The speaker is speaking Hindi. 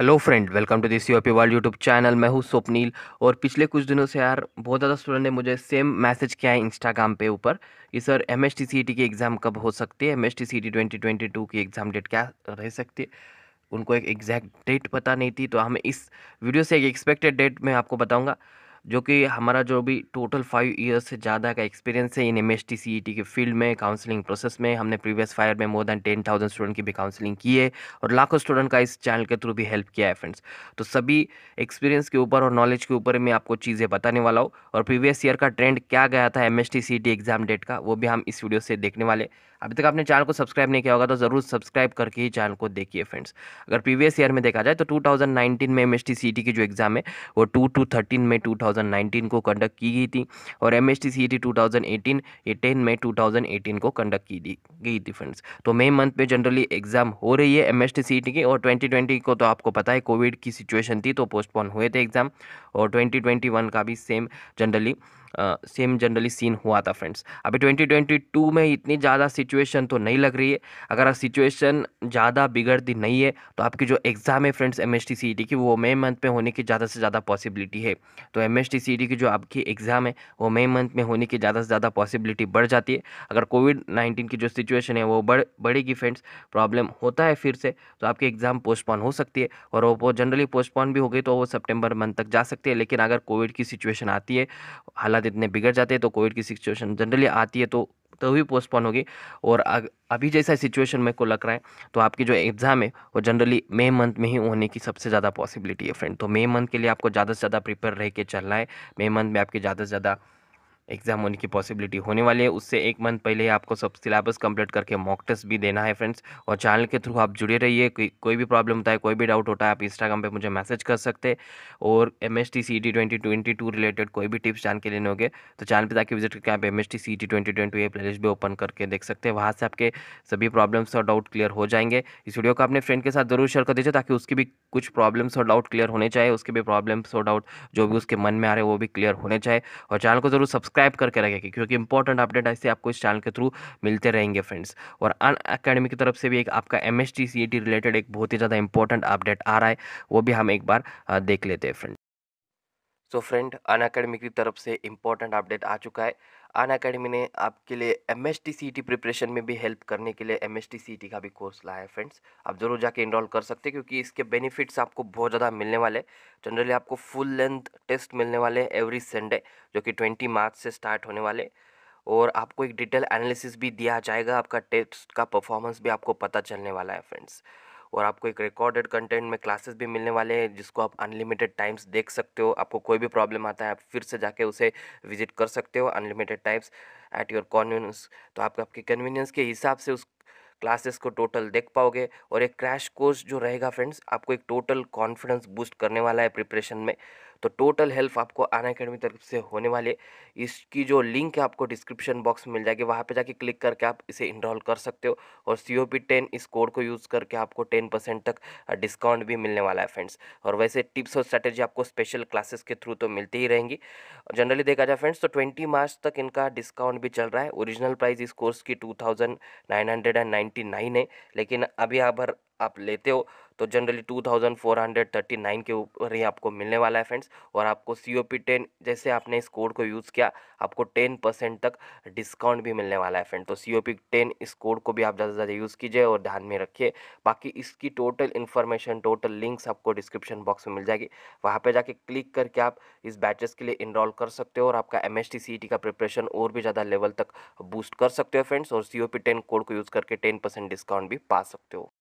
hello friend welcome to this U P world YouTube channel मैं हूँ स्वप्नील और पिछले कुछ दिनों से यार बहुत ज़्यादा स्टूडेंट ने मुझे सेम मैसेज किया है इंस्टाग्राम पे ऊपर कि sir M S T C T की एग्ज़ाम कब हो सकती है M S T C T twenty twenty two की एग्ज़ाम डेट क्या रह सकती है उनको एक एग्जैक्ट डेट पता नहीं थी तो हमें इस वीडियो से एक एक्सपेक्टेड डेट मैं आपको बताऊँगा जो कि हमारा जो भी टोटल फाइव ईयर्स से ज़्यादा का एक्सपीरियंस है इन M S T C E T के फील्ड में काउंसलिंग प्रोसेस में हमने प्रीवियस फायर में more than ten thousand student की भी काउंसलिंग की है और लाखों स्टूडेंट का इस चैनल के थ्रू भी हेल्प किया है फ्रेंड्स तो सभी एक्सपीरियंस के ऊपर और नॉलेज के ऊपर मैं आपको चीज़ें बताने वाला हूँ और प्रीवियस ईयर का ट्रेंड क्या गया था M S T C E T exam date का वो भी हम इस वीडियो से देखने वाले अभी तक आपने चैनल को सब्सक्राइब नहीं किया होगा तो ज़रूर सब्सक्राइब करके ही चैनल को देखिए फ्रेंड्स अगर प्रीवियस ईयर में देखा जाए तो टू थाउजेंड नाइनटीन में M S T C E T की जो एग्ज़ाम है वो टू टू थर्टीन में टू 2019 को कंडक्ट की गई थी और M S T C T 2018 18 में 2018 को कंडक्ट की दी गई थी फ्रेंड्स तो मई मंथ में जनरली एग्जाम हो रही है M S T C T की और 2020 को तो आपको पता है कोविड की सिचुएशन थी तो पोस्टपोन हुए थे एग्ज़ाम और 2021 का भी same generally same generally scene हुआ था फ्रेंड्स अभी 2022 में इतनी ज़्यादा सिचुएशन तो नहीं लग रही है अगर सिचुएशन ज़्यादा बिगड़ती नहीं है तो आपकी जो एग्ज़ाम है फ्रेंड्स एम एस की वो मई मंथ में होने की ज़्यादा से ज़्यादा पॉसिबिलिटी है तो एम एस e की जो आपकी एग्ज़ाम है वो मई मंथ में होने की ज़्यादा से ज़्यादा पॉसिबिलिटी बढ़ जाती है अगर कोविड नाइन्टीन की जो सिचुएशन है वो बढ़ बढ़ेगी फ्रेंड्स प्रॉब्लम होता है फिर से तो आपकी एग्ज़ाम पोस्टपोन हो सकती है और वो जनरली पोस्टपोन भी हो गई तो वो सेप्टेम्बर मंथ तक जा सकती है लेकिन अगर कोविड की सिचुएशन आती है हालांकि हालात इतने बिगड़ जाते हैं तो कोविड की सिचुएशन जनरली आती है तो तो भी पोस्टपोन होगी और अभी जैसा सिचुएशन मेरे को लग रहा है तो आपकी जो एग्ज़ाम है वो जनरली मे मंथ में ही होने की सबसे ज़्यादा पॉसिबिलिटी है फ्रेंड तो मे मंथ के लिए आपको ज़्यादा से ज़्यादा प्रिपेयर रह के चलना है मे मंथ में आपकी ज़्यादा से ज़्यादा एग्ज़ाम होने की पॉसिबिलिटी होने वाली है उससे एक मंथ पहले ही आपको सब सिलेबस कंप्लीट करके मॉक टेस्ट भी देना है फ्रेंड्स और चैनल के थ्रू आप जुड़े रहिए कोई कोई भी प्रॉब्लम होता है कोई भी डाउट होता है आप इंस्टाग्राम पे मुझे मैसेज कर सकते हैं और M S T C T twenty twenty two related कोई भी टिप्स जान के लेने होंगे तो चैनल पर जाकर विजिट करके आप M S T C T twenty twenty ये प्लेलिस्ट भी ओपन करके देख सकते हैं वहाँ से आपके सभी प्रॉब्लम्स और डाउट क्लियर हो जाएंगे इस वीडियो को अपने फ्रेंड के साथ जरूर शेयर कर दीजिए ताकि उसकी भी कुछ प्रॉब्लम्स और डाउट क्लियर होने चाहिए उसके भी प्रॉब्लम्स और डाउट जो भी उसके मन में आ रहे हैं वो भी क्लियर होने चाहिए और चैनल को जरूर सब्सक्राइब सब्सक्राइब करके रखेंगे क्योंकि इंपॉर्टेंट अपडेट ऐसे आपको इस चैनल के थ्रू मिलते रहेंगे फ्रेंड्स और अन अकेडमी की तरफ से भी एक आपका एम एस रिलेटेड एक बहुत ही ज़्यादा इंपॉर्टेंट अपडेट आ रहा है वो भी हम एक बार देख लेते हैं friend so friend Unacademy की तरफ से इंपॉर्टेंट अपडेट आ चुका है अन अकेडमी ने आपके लिए M S T C T preparation में भी हेल्प करने के लिए M S T C T का भी कोर्स लाया है फ्रेंड्स आप ज़रूर जाके इनरोल कर सकते हैं क्योंकि इसके बेनिफिट्स आपको बहुत ज़्यादा मिलने वाले जनरली आपको फुल लेंथ टेस्ट मिलने वाले एवरी संडे जो कि ट्वेंटी मार्च से स्टार्ट होने वाले और आपको एक डिटेल एनालिसिस भी दिया जाएगा आपका टेस्ट का परफॉर्मेंस भी आपको पता चलने वाला है फ्रेंड्स और आपको एक रिकॉर्डेड कंटेंट में क्लासेस भी मिलने वाले हैं जिसको आप अनलिमिटेड टाइम्स देख सकते हो आपको कोई भी प्रॉब्लम आता है आप फिर से जाके उसे विजिट कर सकते हो unlimited times at your convenience तो आप आपके कन्वीनियंस के हिसाब से उस क्लासेस को टोटल देख पाओगे और एक क्रैश कोर्स जो रहेगा फ्रेंड्स आपको एक टोटल कॉन्फिडेंस बूस्ट करने वाला है प्रिपरेशन में तो टोटल हेल्प आपको आना अकेडमी तरफ से होने वाले इसकी जो लिंक है आपको डिस्क्रिप्शन बॉक्स में मिल जाएगी वहाँ पे जाके क्लिक करके आप इसे इनरोल कर सकते हो और सी ओ पी टेन इस कोड को यूज़ करके आपको टेन परसेंट तक डिस्काउंट भी मिलने वाला है फ्रेंड्स और वैसे टिप्स और स्ट्रैटेजी आपको स्पेशल क्लासेस के थ्रू तो मिलती ही रहेंगी जनरली देखा जाए फ्रेंड्स तो ट्वेंटी मार्च तक इनका डिस्काउंट भी चल रहा है ओरिजिनल प्राइस इस कोर्स की two thousand nine hundred and ninety nine है लेकिन अभी अगर आप लेते हो तो जनरली 2439 के ऊपर ही आपको मिलने वाला है फ्रेंड्स और आपको सी ओ पी टेन जैसे आपने इस कोड को यूज़ किया आपको 10 परसेंट तक डिस्काउंट भी मिलने वाला है फ्रेंड तो सी ओ पी टेन इस कोड को भी आप ज़्यादा से ज़्यादा यूज़ कीजिए और ध्यान में रखिए बाकी इसकी टोटल इन्फॉर्मेशन टोटल लिंक्स आपको डिस्क्रिप्शन बॉक्स में मिल जाएगी वहाँ पर जाके क्लिक करके आप इस बैचेस के लिए इनरॉल कर सकते हो और आपका एम एस टी का प्रिपरेशन और भी ज़्यादा लेवल तक बूस्ट कर सकते हो फ्रेंड्स और C O P ten code को यूज़ करके टेन परसेंट डिस्काउंट भी पा सकते हो